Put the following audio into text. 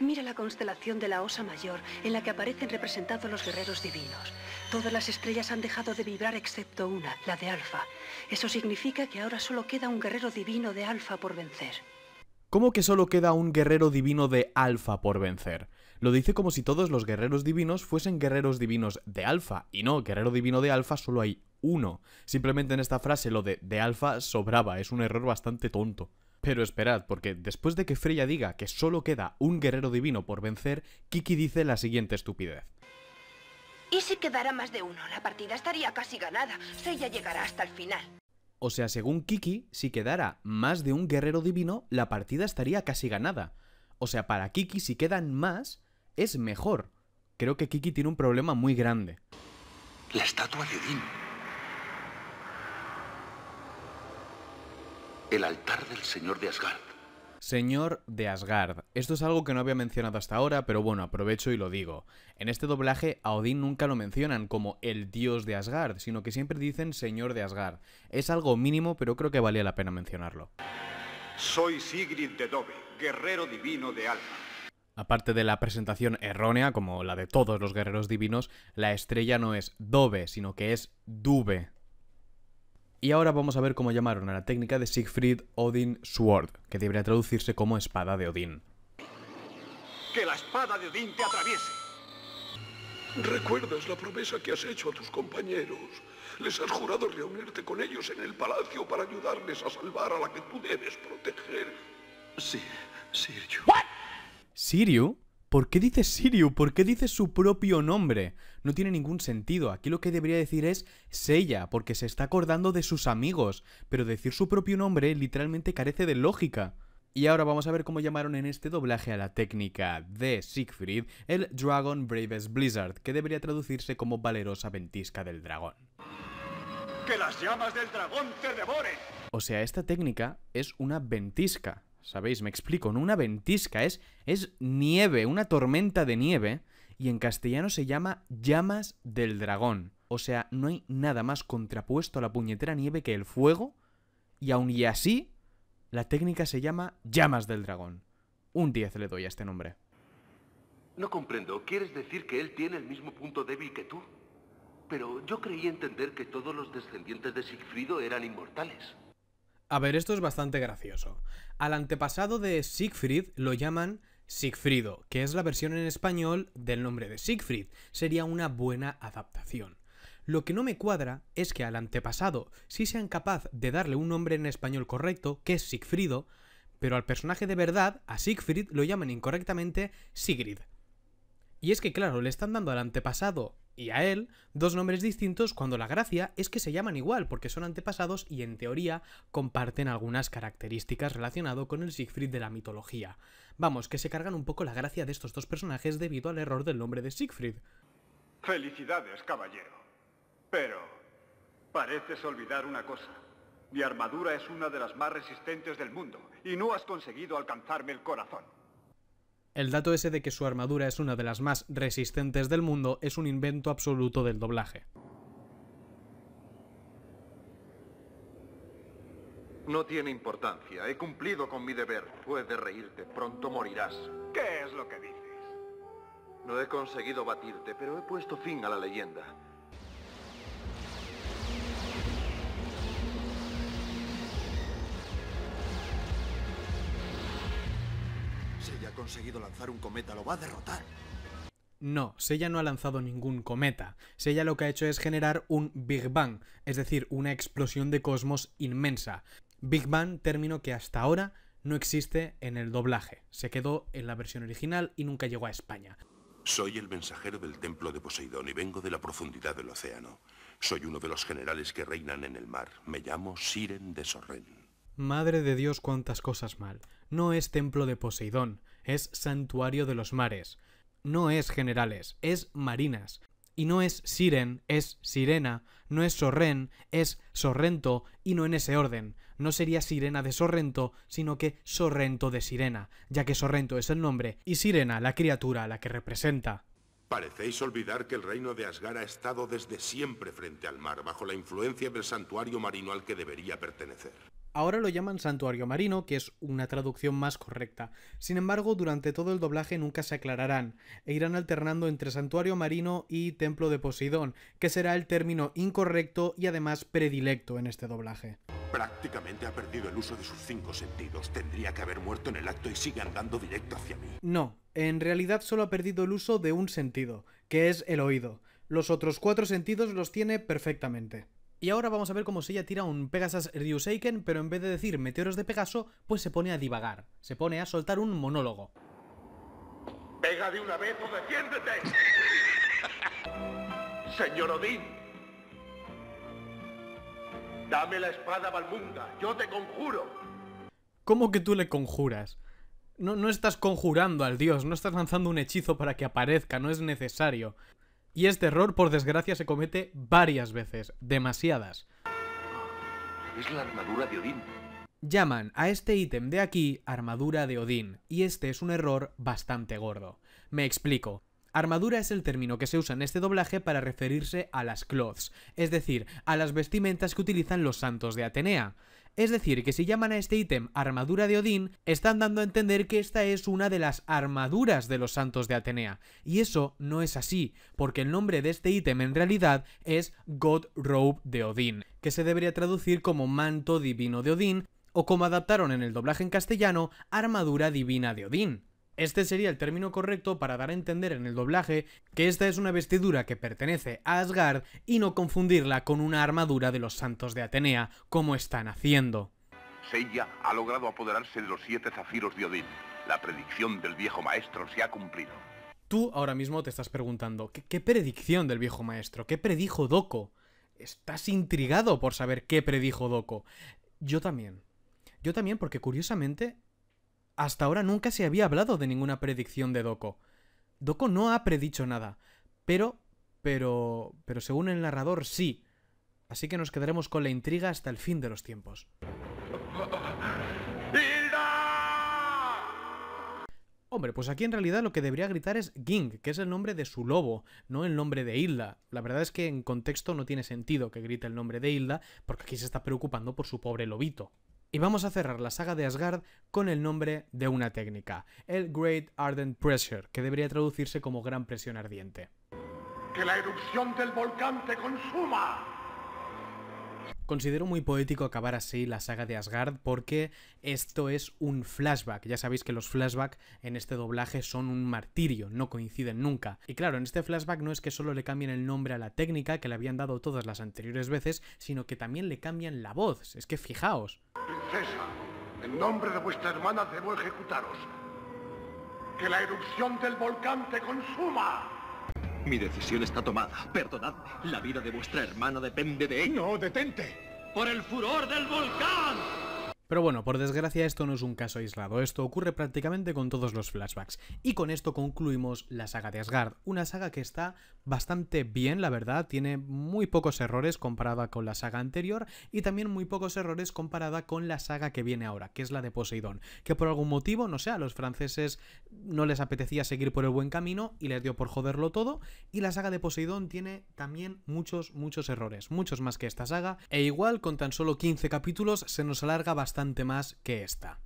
Mira la constelación de la Osa Mayor, en la que aparecen representados los guerreros divinos. Todas las estrellas han dejado de vibrar excepto una, la de Alfa. Eso significa que ahora solo queda un guerrero divino de Alfa por vencer. ¿Cómo que solo queda un guerrero divino de Alfa por vencer? Lo dice como si todos los guerreros divinos fuesen guerreros divinos de Alfa, y no, guerrero divino de Alfa solo hay uno. Simplemente en esta frase lo de de Alfa sobraba, es un error bastante tonto. Pero esperad, porque después de que Freya diga que solo queda un guerrero divino por vencer, Kiki dice la siguiente estupidez. Y si quedara más de uno, la partida estaría casi ganada. Freya llegará hasta el final. O sea, según Kiki, si quedara más de un guerrero divino, la partida estaría casi ganada. O sea, para Kiki, si quedan más, es mejor. Creo que Kiki tiene un problema muy grande. La estatua de Din. el altar del Señor de Asgard. Señor de Asgard. Esto es algo que no había mencionado hasta ahora, pero bueno, aprovecho y lo digo. En este doblaje a Odín nunca lo mencionan como el dios de Asgard, sino que siempre dicen Señor de Asgard. Es algo mínimo, pero creo que valía la pena mencionarlo. Soy Sigrid de Dove, guerrero divino de Alma. Aparte de la presentación errónea, como la de todos los guerreros divinos, la estrella no es Dove, sino que es Duve. Y ahora vamos a ver cómo llamaron a la técnica de Siegfried Odin Sword, que debería traducirse como espada de Odín. ¡Que la espada de Odín te atraviese! ¿Recuerdas la promesa que has hecho a tus compañeros? Les has jurado reunirte con ellos en el palacio para ayudarles a salvar a la que tú debes proteger. Sí, Sirio. ¿Sirio? ¿Por qué dice Siriu? ¿Por qué dice su propio nombre? No tiene ningún sentido. Aquí lo que debería decir es Sella, porque se está acordando de sus amigos, pero decir su propio nombre literalmente carece de lógica. Y ahora vamos a ver cómo llamaron en este doblaje a la técnica de Siegfried el Dragon Bravest Blizzard, que debería traducirse como Valerosa Ventisca del Dragón. ¡Que las llamas del dragón te devoren! O sea, esta técnica es una ventisca, ¿Sabéis? Me explico, ¿no? Una ventisca es, es nieve, una tormenta de nieve, y en castellano se llama llamas del dragón. O sea, no hay nada más contrapuesto a la puñetera nieve que el fuego, y aun y así, la técnica se llama llamas del dragón. Un 10 le doy a este nombre. No comprendo, ¿quieres decir que él tiene el mismo punto débil que tú? Pero yo creí entender que todos los descendientes de Sigfrido eran inmortales. A ver, esto es bastante gracioso. Al antepasado de Siegfried lo llaman Siegfriedo, que es la versión en español del nombre de Siegfried. Sería una buena adaptación. Lo que no me cuadra es que al antepasado sí sean capaz de darle un nombre en español correcto, que es Siegfriedo, pero al personaje de verdad, a Siegfried, lo llaman incorrectamente Sigrid. Y es que claro, le están dando al antepasado y a él dos nombres distintos cuando la gracia es que se llaman igual porque son antepasados y en teoría comparten algunas características relacionado con el Siegfried de la mitología. Vamos, que se cargan un poco la gracia de estos dos personajes debido al error del nombre de Siegfried. Felicidades, caballero. Pero pareces olvidar una cosa. Mi armadura es una de las más resistentes del mundo y no has conseguido alcanzarme el corazón. El dato ese de que su armadura es una de las más resistentes del mundo es un invento absoluto del doblaje. No tiene importancia. He cumplido con mi deber. Puedes reírte. Pronto morirás. ¿Qué es lo que dices? No he conseguido batirte, pero he puesto fin a la leyenda. Seya ha conseguido lanzar un cometa, lo va a derrotar. No, Sella no ha lanzado ningún cometa. Sella lo que ha hecho es generar un Big Bang, es decir, una explosión de cosmos inmensa. Big Bang, término que hasta ahora no existe en el doblaje. Se quedó en la versión original y nunca llegó a España. Soy el mensajero del templo de Poseidón y vengo de la profundidad del océano. Soy uno de los generales que reinan en el mar. Me llamo Siren de Sorren. Madre de Dios, cuántas cosas mal. No es templo de Poseidón, es santuario de los mares. No es generales, es marinas. Y no es Siren, es Sirena, no es Sorren, es Sorrento, y no en ese orden. No sería Sirena de Sorrento, sino que Sorrento de Sirena, ya que Sorrento es el nombre y Sirena la criatura a la que representa. Parecéis olvidar que el reino de Asgard ha estado desde siempre frente al mar, bajo la influencia del santuario marino al que debería pertenecer. Ahora lo llaman santuario marino, que es una traducción más correcta. Sin embargo, durante todo el doblaje nunca se aclararán, e irán alternando entre santuario marino y templo de Poseidón, que será el término incorrecto y además predilecto en este doblaje. Prácticamente ha perdido el uso de sus cinco sentidos. Tendría que haber muerto en el acto y sigue andando directo hacia mí. No, en realidad solo ha perdido el uso de un sentido, que es el oído. Los otros cuatro sentidos los tiene perfectamente. Y ahora vamos a ver cómo ella tira un Pegasus Ryuseiken, pero en vez de decir meteoros de Pegaso, pues se pone a divagar, se pone a soltar un monólogo. ¡Pega de una vez o Señor dame la espada yo te conjuro. ¿Cómo que tú le conjuras? No, no estás conjurando al dios, no estás lanzando un hechizo para que aparezca, no es necesario. Y este error, por desgracia, se comete varias veces, demasiadas. Es la armadura de Llaman a este ítem de aquí armadura de Odín, y este es un error bastante gordo. Me explico. Armadura es el término que se usa en este doblaje para referirse a las cloths, es decir, a las vestimentas que utilizan los santos de Atenea. Es decir, que si llaman a este ítem armadura de Odín, están dando a entender que esta es una de las armaduras de los santos de Atenea. Y eso no es así, porque el nombre de este ítem en realidad es God Robe de Odín, que se debería traducir como manto divino de Odín, o como adaptaron en el doblaje en castellano, armadura divina de Odín. Este sería el término correcto para dar a entender en el doblaje que esta es una vestidura que pertenece a Asgard y no confundirla con una armadura de los santos de Atenea, como están haciendo. Seiya ha logrado apoderarse de los siete zafiros de Odín. La predicción del viejo maestro se ha cumplido. Tú ahora mismo te estás preguntando, ¿qué, predicción del viejo maestro? ¿Qué predijo Doko? Estás intrigado por saber qué predijo Doko. Yo también. Yo también porque curiosamente hasta ahora nunca se había hablado de ninguna predicción de Doko. Doko no ha predicho nada, pero, pero, pero según el narrador sí. Así que nos quedaremos con la intriga hasta el fin de los tiempos. Hombre, pues aquí en realidad lo que debería gritar es Ging, que es el nombre de su lobo, no el nombre de Hilda. La verdad es que en contexto no tiene sentido que grite el nombre de Hilda, porque aquí se está preocupando por su pobre lobito. Y vamos a cerrar la saga de Asgard con el nombre de una técnica, el Great Ardent Pressure, que debería traducirse como gran presión ardiente. Que la erupción del volcán te consuma. Considero muy poético acabar así la saga de Asgard porque esto es un flashback. Ya sabéis que los flashbacks en este doblaje son un martirio, no coinciden nunca. Y claro, en este flashback no es que solo le cambien el nombre a la técnica que le habían dado todas las anteriores veces, sino que también le cambian la voz. Es que fijaos. Princesa, en nombre de vuestra hermana debo ejecutaros. Que la erupción del volcán te consuma. Mi decisión está tomada. Perdonadme. La vida de vuestra hermana depende de ello. No, detente. Por el furor del volcán. Pero bueno, por desgracia esto no es un caso aislado, esto ocurre prácticamente con todos los flashbacks. Y con esto concluimos la saga de Asgard, una saga que está bastante bien, la verdad, tiene muy pocos errores comparada con la saga anterior y también muy pocos errores comparada con la saga que viene ahora, que es la de Poseidón, que por algún motivo, no sé, a los franceses no les apetecía seguir por el buen camino y les dio por joderlo todo, y la saga de Poseidón tiene también muchos, muchos errores, muchos más que esta saga, e igual con tan solo 15 capítulos se nos alarga bastante bastante más que esta.